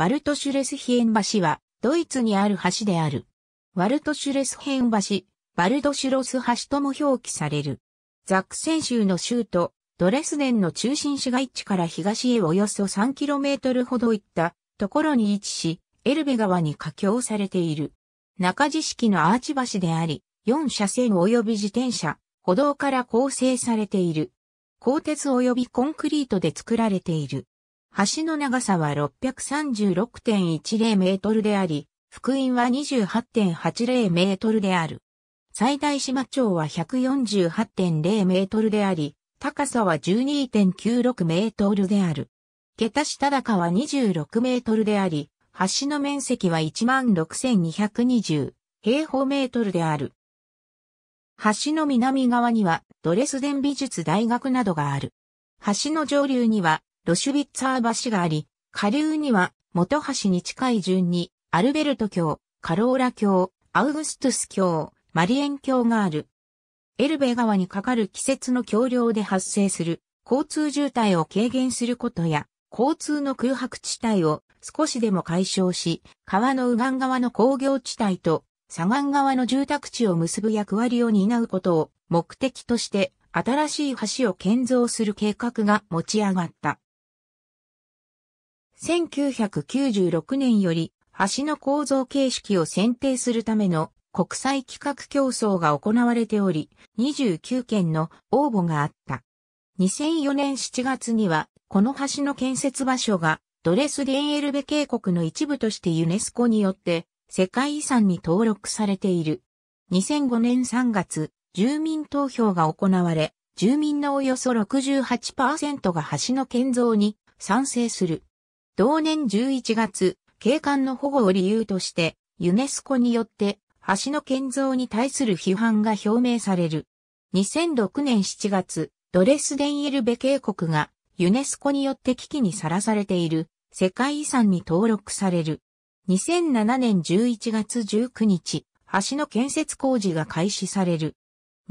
バルトシュレスヒエン橋は、ドイツにある橋である。ワルトシュレスヒエン橋、バルドシュロス橋とも表記される。ザクセン州の州都、ドレスデンの中心市街地から東へおよそ 3km ほど行ったところに位置し、エルベ川に架橋されている。中地式のアーチ橋であり、4車線及び自転車、歩道から構成されている。鋼鉄及びコンクリートで作られている。橋の長さは636.10メートルであり、福音は28.80メートルである。最大島町は148.0メートルであり、高さは12.96メートルである。下足下高は26メートルであり、橋の面積は16,220平方メートルである。橋の南側にはドレスデン美術大学などがある。橋の上流にはロシュビッツァー橋があり、下流には元橋に近い順に、アルベルト橋、カローラ橋、アウグストゥス橋、マリエン橋がある。エルベ川にかかる季節の橋梁で発生する交通渋滞を軽減することや、交通の空白地帯を少しでも解消し、川の右岸側の工業地帯と左岸側の住宅地を結ぶ役割を担うことを目的として新しい橋を建造する計画が持ち上がった。1996年より橋の構造形式を選定するための国際企画競争が行われており、29件の応募があった。2004年7月には、この橋の建設場所がドレスデンエルベ渓谷の一部としてユネスコによって世界遺産に登録されている。2005年3月、住民投票が行われ、住民のおよそ68%が橋の建造に賛成する。同年11月、景観の保護を理由として、ユネスコによって橋の建造に対する批判が表明される。2006年7月、ドレスデンイルベ渓谷がユネスコによって危機にさらされている世界遺産に登録される。2007年11月19日、橋の建設工事が開始される。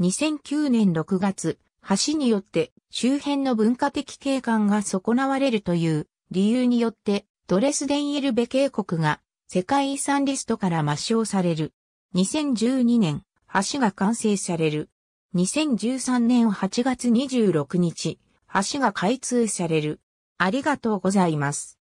2009年6月、橋によって周辺の文化的景観が損なわれるという理由によって、ドレスデンイルベ渓谷が世界遺産リストから抹消される。2012年、橋が完成される。2013年8月26日、橋が開通される。ありがとうございます。